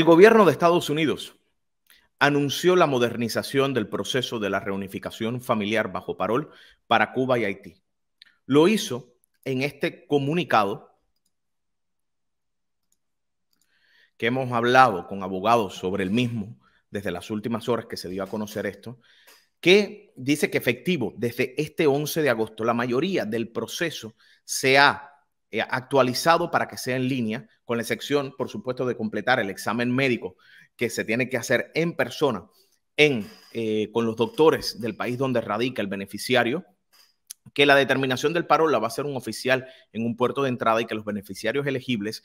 El gobierno de Estados Unidos anunció la modernización del proceso de la reunificación familiar bajo parol para Cuba y Haití. Lo hizo en este comunicado que hemos hablado con abogados sobre el mismo desde las últimas horas que se dio a conocer esto, que dice que efectivo, desde este 11 de agosto, la mayoría del proceso se ha eh, actualizado para que sea en línea, con la excepción, por supuesto, de completar el examen médico que se tiene que hacer en persona en, eh, con los doctores del país donde radica el beneficiario, que la determinación del paro la va a hacer un oficial en un puerto de entrada y que los beneficiarios elegibles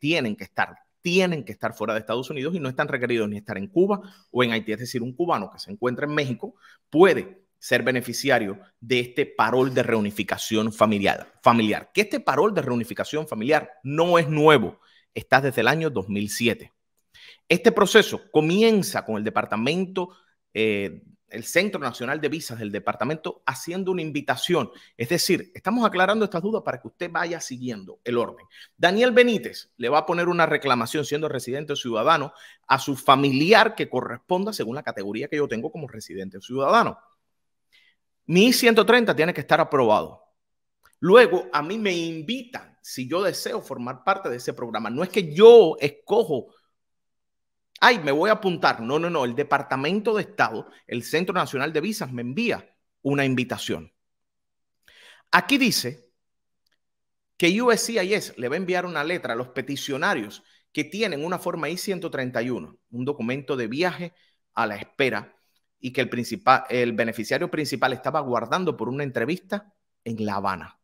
tienen que estar tienen que estar fuera de Estados Unidos y no están requeridos ni estar en Cuba o en Haití. Es decir, un cubano que se encuentra en México puede ser beneficiario de este parol de reunificación familiar, familiar. Que este parol de reunificación familiar no es nuevo, está desde el año 2007. Este proceso comienza con el Departamento, eh, el Centro Nacional de Visas del Departamento, haciendo una invitación. Es decir, estamos aclarando estas dudas para que usted vaya siguiendo el orden. Daniel Benítez le va a poner una reclamación siendo residente o ciudadano a su familiar que corresponda según la categoría que yo tengo como residente o ciudadano. Mi i 130 tiene que estar aprobado. Luego a mí me invitan si yo deseo formar parte de ese programa. No es que yo escojo, ay, me voy a apuntar. No, no, no. El Departamento de Estado, el Centro Nacional de Visas, me envía una invitación. Aquí dice que USCIS le va a enviar una letra a los peticionarios que tienen una forma I-131, un documento de viaje a la espera y que el, principal, el beneficiario principal estaba guardando por una entrevista en La Habana.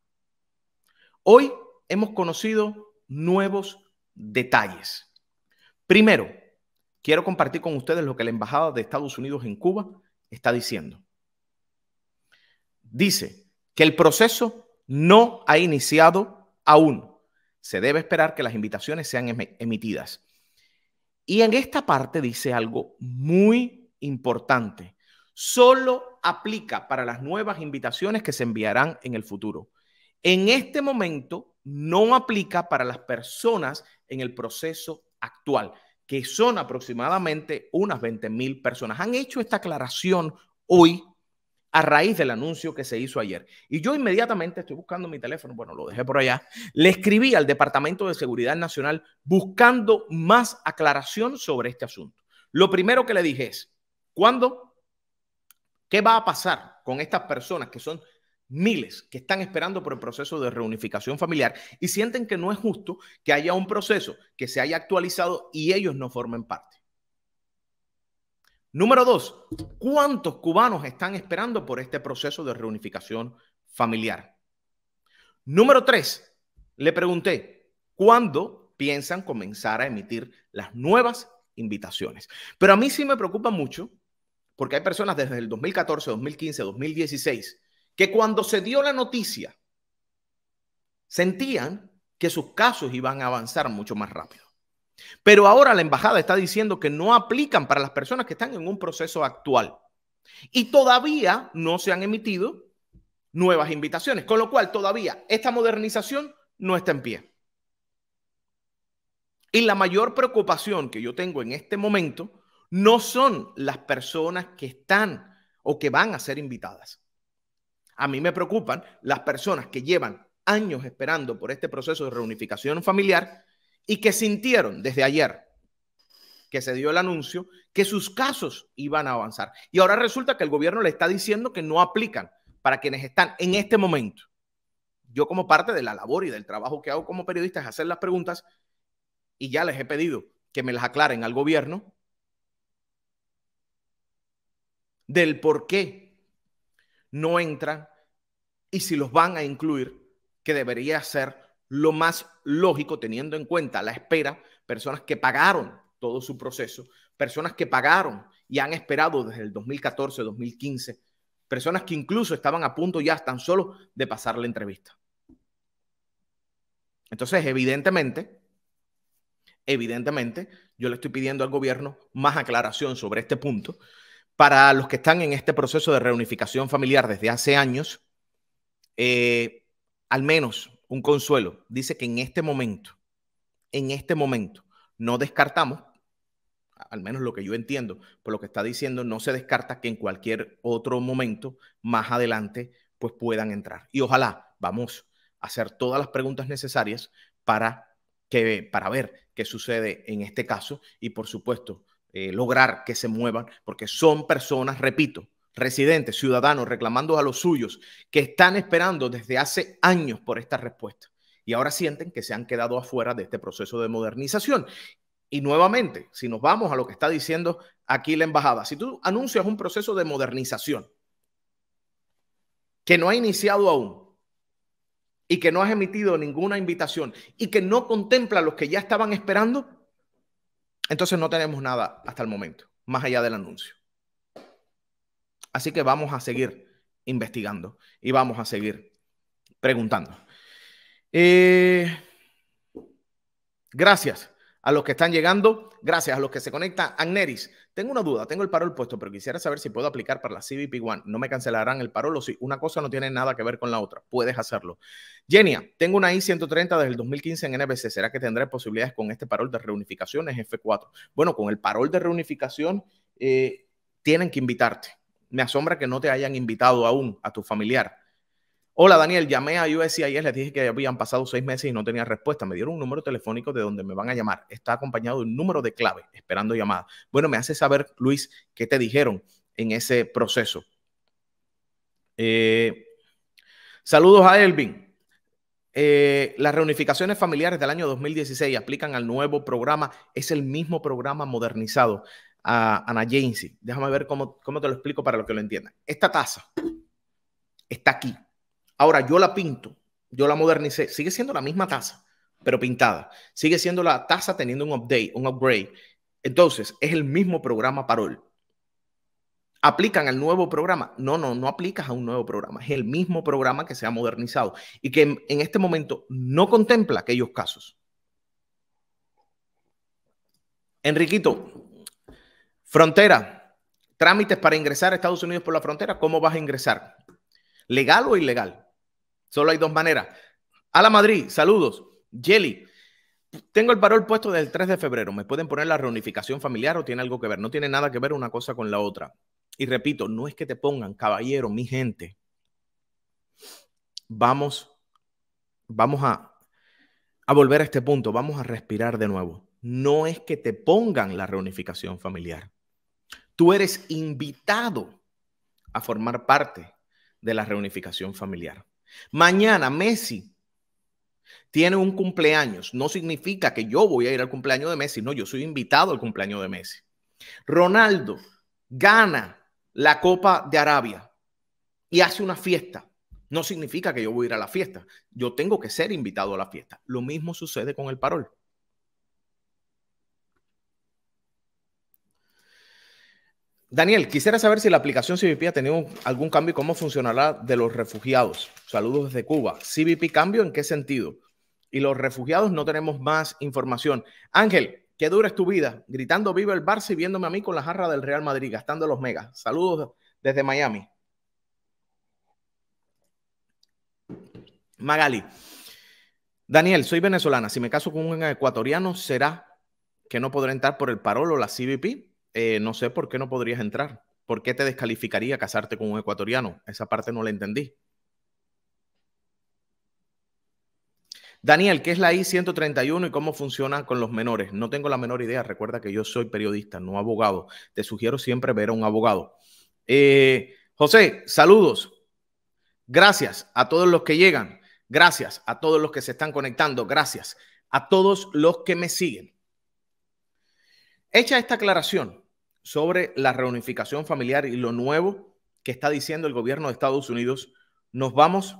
Hoy hemos conocido nuevos detalles. Primero, quiero compartir con ustedes lo que la Embajada de Estados Unidos en Cuba está diciendo. Dice que el proceso no ha iniciado aún. Se debe esperar que las invitaciones sean em-, emitidas. Y en esta parte dice algo muy importante, solo aplica para las nuevas invitaciones que se enviarán en el futuro. En este momento no aplica para las personas en el proceso actual, que son aproximadamente unas 20 mil personas. Han hecho esta aclaración hoy a raíz del anuncio que se hizo ayer. Y yo inmediatamente estoy buscando mi teléfono, bueno, lo dejé por allá, le escribí al Departamento de Seguridad Nacional buscando más aclaración sobre este asunto. Lo primero que le dije es, ¿Cuándo? ¿Qué va a pasar con estas personas que son miles que están esperando por el proceso de reunificación familiar y sienten que no es justo que haya un proceso que se haya actualizado y ellos no formen parte? Número dos, ¿cuántos cubanos están esperando por este proceso de reunificación familiar? Número tres, le pregunté, ¿cuándo piensan comenzar a emitir las nuevas invitaciones? Pero a mí sí me preocupa mucho porque hay personas desde el 2014, 2015, 2016, que cuando se dio la noticia, sentían que sus casos iban a avanzar mucho más rápido. Pero ahora la embajada está diciendo que no aplican para las personas que están en un proceso actual. Y todavía no se han emitido nuevas invitaciones, con lo cual todavía esta modernización no está en pie. Y la mayor preocupación que yo tengo en este momento no son las personas que están o que van a ser invitadas. A mí me preocupan las personas que llevan años esperando por este proceso de reunificación familiar y que sintieron desde ayer que se dio el anuncio que sus casos iban a avanzar. Y ahora resulta que el gobierno le está diciendo que no aplican para quienes están en este momento. Yo como parte de la labor y del trabajo que hago como periodista es hacer las preguntas y ya les he pedido que me las aclaren al gobierno del por qué no entran y si los van a incluir, que debería ser lo más lógico teniendo en cuenta la espera, personas que pagaron todo su proceso, personas que pagaron y han esperado desde el 2014, 2015, personas que incluso estaban a punto ya tan solo de pasar la entrevista. Entonces, evidentemente, evidentemente, yo le estoy pidiendo al gobierno más aclaración sobre este punto para los que están en este proceso de reunificación familiar desde hace años, eh, al menos un consuelo. Dice que en este momento, en este momento, no descartamos, al menos lo que yo entiendo por lo que está diciendo, no se descarta que en cualquier otro momento más adelante pues puedan entrar. Y ojalá, vamos a hacer todas las preguntas necesarias para, que, para ver qué sucede en este caso y por supuesto eh, lograr que se muevan, porque son personas, repito, residentes, ciudadanos, reclamando a los suyos, que están esperando desde hace años por esta respuesta. Y ahora sienten que se han quedado afuera de este proceso de modernización. Y nuevamente, si nos vamos a lo que está diciendo aquí la embajada, si tú anuncias un proceso de modernización que no ha iniciado aún y que no has emitido ninguna invitación y que no contempla a los que ya estaban esperando, entonces no tenemos nada hasta el momento, más allá del anuncio. Así que vamos a seguir investigando y vamos a seguir preguntando. Eh, gracias a los que están llegando. Gracias a los que se conectan. Agneris, tengo una duda, tengo el parol puesto, pero quisiera saber si puedo aplicar para la CBP One. ¿No me cancelarán el parol o si una cosa no tiene nada que ver con la otra? Puedes hacerlo. Genia, tengo una I-130 desde el 2015 en NBC. ¿Será que tendré posibilidades con este parol de reunificaciones F4? Bueno, con el parol de reunificación eh, tienen que invitarte. Me asombra que no te hayan invitado aún a tu familiar. Hola Daniel, llamé a USCIS, les dije que habían pasado seis meses y no tenía respuesta. Me dieron un número telefónico de donde me van a llamar. Está acompañado de un número de clave, esperando llamada. Bueno, me hace saber, Luis, qué te dijeron en ese proceso. Eh, saludos a Elvin. Eh, las reunificaciones familiares del año 2016 aplican al nuevo programa. Es el mismo programa modernizado a Ana Déjame ver cómo, cómo te lo explico para que lo entiendan. Esta tasa está aquí Ahora, yo la pinto, yo la modernicé, sigue siendo la misma taza, pero pintada. Sigue siendo la taza teniendo un update, un upgrade. Entonces, es el mismo programa Parol. ¿Aplican al nuevo programa? No, no, no aplicas a un nuevo programa. Es el mismo programa que se ha modernizado y que en, en este momento no contempla aquellos casos. Enriquito, frontera, trámites para ingresar a Estados Unidos por la frontera, ¿cómo vas a ingresar? ¿Legal o ilegal? Solo hay dos maneras. A la Madrid, saludos. Jelly, tengo el parol puesto del 3 de febrero. ¿Me pueden poner la reunificación familiar o tiene algo que ver? No tiene nada que ver una cosa con la otra. Y repito, no es que te pongan, caballero, mi gente. Vamos, vamos a volver a este punto. Vamos a respirar de nuevo. No es que te pongan la reunificación familiar. Tú eres invitado a formar parte de la reunificación familiar. Mañana Messi tiene un cumpleaños. No significa que yo voy a ir al cumpleaños de Messi. No, yo soy invitado al cumpleaños de Messi. Ronaldo gana la Copa de Arabia y hace una fiesta. No significa que yo voy a ir a la fiesta. Yo tengo que ser invitado a la fiesta. Lo mismo sucede con el parol. Daniel, quisiera saber si la aplicación CBP ha tenido algún cambio y cómo funcionará de los refugiados. Saludos desde Cuba. CBP cambio, ¿en qué sentido? Y los refugiados no tenemos más información. Ángel, qué dura es tu vida, gritando viva el Barça y viéndome a mí con la jarra del Real Madrid, gastando los megas. Saludos desde Miami. Magali, Daniel, soy venezolana. Si me caso con un ecuatoriano, ¿será que no podré entrar por el parol o la CBP? Eh, no sé por qué no podrías entrar. ¿Por qué te descalificaría casarte con un ecuatoriano? Esa parte no la entendí. Daniel, ¿qué es la I-131 y cómo funciona con los menores? No tengo la menor idea. Recuerda que yo soy periodista, no abogado. Te sugiero siempre ver a un abogado. Eh, José, saludos. Gracias a todos los que llegan. Gracias a todos los que se están conectando. Gracias a todos los que me siguen. Hecha esta aclaración, sobre la reunificación familiar y lo nuevo que está diciendo el gobierno de Estados Unidos. Nos vamos